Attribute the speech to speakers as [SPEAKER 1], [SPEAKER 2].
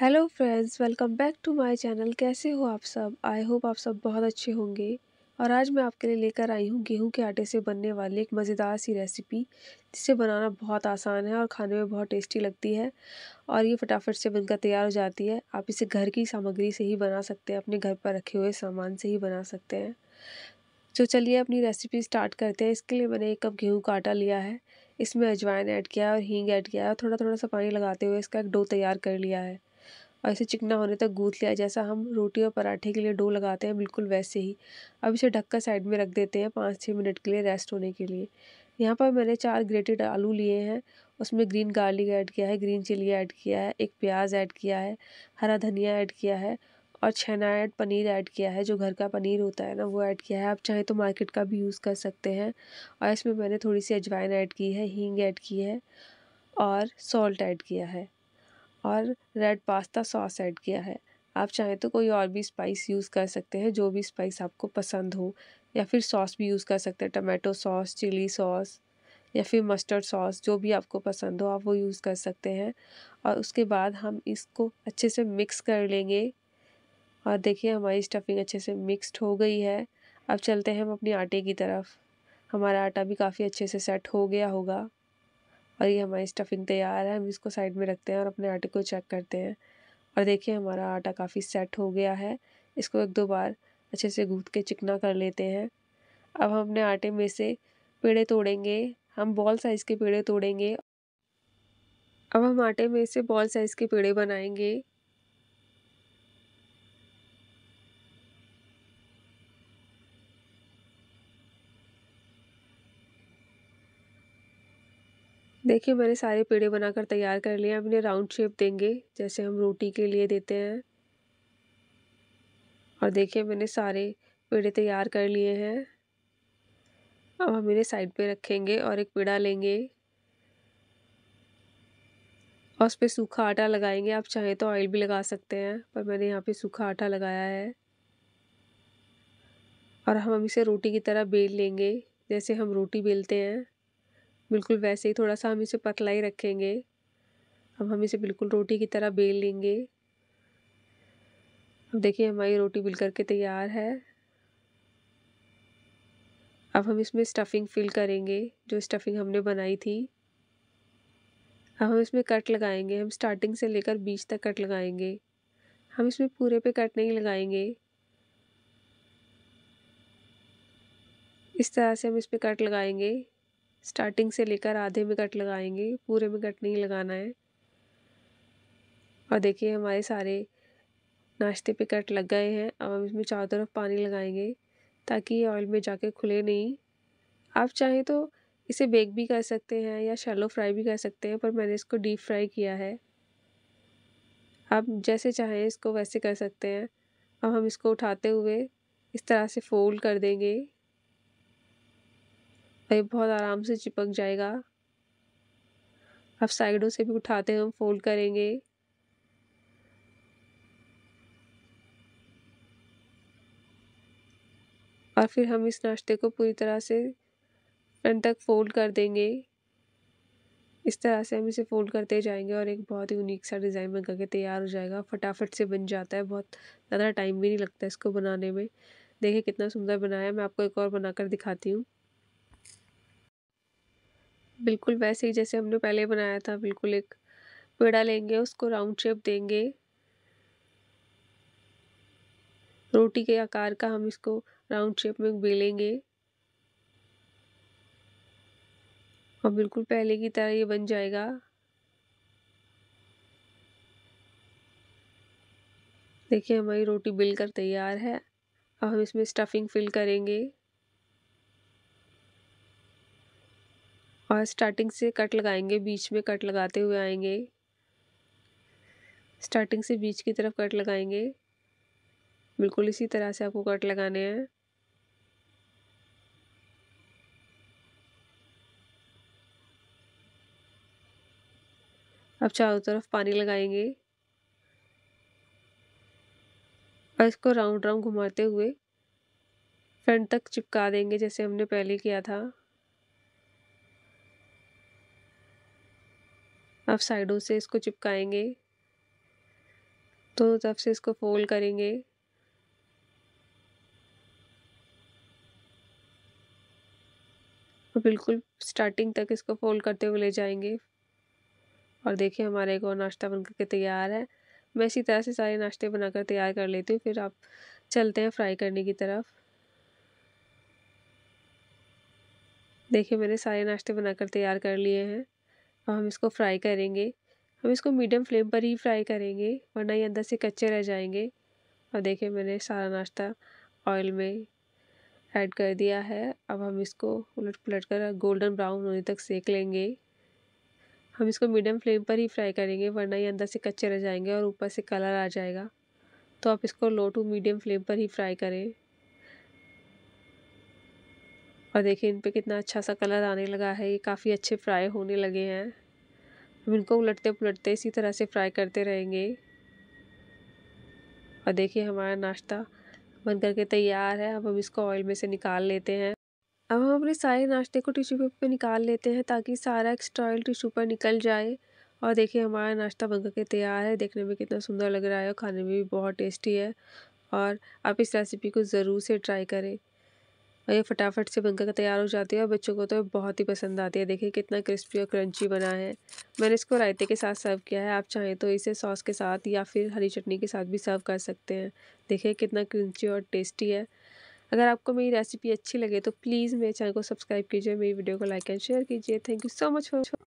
[SPEAKER 1] hello friends welcome back to my channel कैसे हो आप सब आई होप आप सब बहुत अच्छे होंगे और आज मैं आपके लिए लेकर आई हूँ गेहूं के आटे से बनने वाली एक मज़ेदार सी रेसिपी जिसे बनाना बहुत आसान है और खाने में बहुत टेस्टी लगती है और ये फटाफट से बनकर तैयार हो जाती है आप इसे घर की सामग्री से ही बना सकते हैं अपने घर पर रखे हुए सामान से ही बना सकते हैं तो चलिए अपनी रेसिपी स्टार्ट करते हैं इसके लिए मैंने एक कप गेहूँ का आटा लिया है इसमें अजवाइन ऐड किया है और हींग ऐड किया है और थोड़ा थोड़ा सा पानी लगाते हुए इसका एक डो तैयार कर लिया है और इसे चिकना होने तक गूँथ लिया जैसा हम रोटी और पराठे के लिए डो लगाते हैं बिल्कुल वैसे ही अब इसे ढककर साइड में रख देते हैं पाँच छः मिनट के लिए रेस्ट होने के लिए यहाँ पर मैंने चार ग्रेटेड आलू लिए हैं उसमें ग्रीन गार्लिक ऐड किया है ग्रीन चिली ऐड किया है एक प्याज ऐड किया है हरा धनिया ऐड किया है और छेना ऐड पनीर ऐड किया है जो घर का पनीर होता है ना वो ऐड किया है आप चाहे तो मार्केट का भी यूज़ कर सकते हैं और इसमें मैंने थोड़ी सी अजवाइन ऐड की है हींग ऐड की है और सॉल्ट ऐड किया है और रेड पास्ता सॉस ऐड किया है आप चाहें तो कोई और भी स्पाइस यूज़ कर सकते हैं जो भी स्पाइस आपको पसंद हो या फिर सॉस भी यूज़ कर सकते हैं टमाटो सॉस चिली सॉस या फिर मस्टर्ड सॉस जो भी आपको पसंद हो आप वो यूज़ कर सकते हैं और उसके बाद हम इसको अच्छे से मिक्स कर लेंगे और देखिए हमारी स्टफिंग अच्छे से मिक्सड हो गई है अब चलते हैं हम अपने आटे की तरफ हमारा आटा भी काफ़ी अच्छे से सेट हो गया होगा और ये हमारी स्टफिंग तैयार है हम इसको साइड में रखते हैं और अपने आटे को चेक करते हैं और देखिए हमारा आटा काफ़ी सेट हो गया है इसको एक दो बार अच्छे से गूँथ के चिकना कर लेते हैं अब हम अपने आटे में से पेड़े तोड़ेंगे हम बॉल साइज़ के पेड़े तोड़ेंगे अब हम आटे में से बॉल साइज़ के पेड़े बनाएंगे देखिए मैंने सारे पेड़े बनाकर तैयार कर लिए अब इन्हें राउंड शेप देंगे जैसे हम रोटी के लिए देते हैं और देखिए मैंने सारे पेड़े तैयार कर लिए हैं अब हम इन्हें साइड पे रखेंगे और एक पेड़ा लेंगे और उस पर सूखा आटा लगाएंगे आप चाहें तो ऑयल भी लगा सकते हैं पर मैंने यहाँ पर सूखा आटा लगाया है और हम इसे रोटी की तरह बेल लेंगे जैसे हम रोटी बेलते हैं बिल्कुल वैसे ही थोड़ा सा हम इसे पतला ही रखेंगे अब हम इसे बिल्कुल रोटी की तरह बेल लेंगे अब देखिए हमारी रोटी बिल करके तैयार है अब हम इसमें स्टफिंग फिल करेंगे जो स्टफिंग हमने बनाई थी अब हम इसमें कट लगाएंगे हम स्टार्टिंग से लेकर बीच तक कट लगाएंगे हम इसमें पूरे पे कट नहीं लगाएंगे इस तरह से हम इस पर कट लगाएंगे स्टार्टिंग से लेकर आधे में कट लगाएंगे पूरे में कट नहीं लगाना है और देखिए हमारे सारे नाश्ते पे कट लग गए हैं अब हम इसमें चारों तरफ पानी लगाएंगे ताकि ये ऑयल में जाके खुले नहीं आप चाहें तो इसे बेक भी कर सकते हैं या शैलो फ्राई भी कर सकते हैं पर मैंने इसको डीप फ्राई किया है आप जैसे चाहें इसको वैसे कर सकते हैं अब हम इसको उठाते हुए इस तरह से फोल्ड कर देंगे ये बहुत आराम से चिपक जाएगा अब साइडों से भी उठाते हम फोल्ड करेंगे और फिर हम इस नाश्ते को पूरी तरह से एंड तक फोल्ड कर देंगे इस तरह से हम इसे फोल्ड करते जाएंगे और एक बहुत ही यूनिक सा डिज़ाइन बन करके तैयार हो जाएगा फटाफट से बन जाता है बहुत ज़्यादा टाइम भी नहीं लगता इसको बनाने में देखिए कितना सुंदर बनाया मैं आपको एक और बनाकर दिखाती हूँ बिल्कुल वैसे ही जैसे हमने पहले बनाया था बिल्कुल एक पेड़ा लेंगे उसको राउंड शेप देंगे रोटी के आकार का हम इसको राउंड शेप में बेलेंगे और बिल्कुल पहले की तरह ये बन जाएगा देखिए हमारी रोटी बिल कर तैयार है अब हम इसमें स्टफिंग फिल करेंगे और स्टार्टिंग से कट लगाएंगे बीच में कट लगाते हुए आएंगे स्टार्टिंग से बीच की तरफ कट लगाएंगे बिल्कुल इसी तरह से आपको कट लगाने हैं अब चारों तरफ पानी लगाएंगे और इसको राउंड राउंड घुमाते हुए फ्रंट तक चिपका देंगे जैसे हमने पहले किया था अब साइडों से इसको चिपकाएंगे दोनों तरफ से इसको फोल्ड करेंगे और बिल्कुल स्टार्टिंग तक इसको फोल्ड करते हुए ले जाएंगे और देखिए हमारे एक और नाश्ता बन करके तैयार है मैं इसी तरह से सारे नाश्ते बनाकर तैयार कर लेती हूँ फिर आप चलते हैं फ्राई करने की तरफ देखिए मैंने सारे नाश्ते बनाकर तैयार कर लिए हैं और हम इसको फ्राई करेंगे हम इसको मीडियम फ्लेम पर ही फ्राई करेंगे वरना ये अंदर से कच्चे रह जाएंगे और देखिए मैंने सारा नाश्ता ऑयल में ऐड कर दिया है अब हम इसको उलट पुलट कर गोल्डन ब्राउन होने तक सेक लेंगे हम इसको मीडियम फ्लेम पर ही फ्राई करेंगे वरना ये अंदर से कच्चे रह जाएंगे और ऊपर से कलर आ जाएगा तो आप इसको लो टू मीडियम फ्लेम पर ही फ्राई करें और देखिए इन पे कितना अच्छा सा कलर आने लगा है ये काफ़ी अच्छे फ्राई होने लगे हैं हम इनको उलटते पुलटते इसी तरह से फ्राई करते रहेंगे और देखिए हमारा नाश्ता बन करके तैयार है अब हम इसको ऑयल में से निकाल लेते हैं अब हम अपने सारे नाश्ते को टिश्यू पेपर पे निकाल लेते हैं ताकि सारा एक्स्ट्रा ऑयल टिश्यू पर निकल जाए और देखिए हमारा नाश्ता बन के तैयार है देखने में कितना सुंदर लग रहा है और खाने में भी बहुत टेस्टी है और आप इस रेसिपी को ज़रूर से ट्राई करें और ये फटाफट से बनकर तैयार हो जाती है और बच्चों को तो बहुत ही पसंद आती है देखिए कितना क्रिस्पी और क्रंची बना है मैंने इसको रायते के साथ सर्व किया है आप चाहें तो इसे सॉस के साथ या फिर हरी चटनी के साथ भी सर्व कर सकते हैं देखिए कितना क्रंची और टेस्टी है अगर आपको मेरी रेसिपी अच्छी लगे तो प्लीज़ मेरे चैनल को सब्सक्राइब कीजिए मेरी वीडियो को लाइक एंड शेयर कीजिए thank you so much for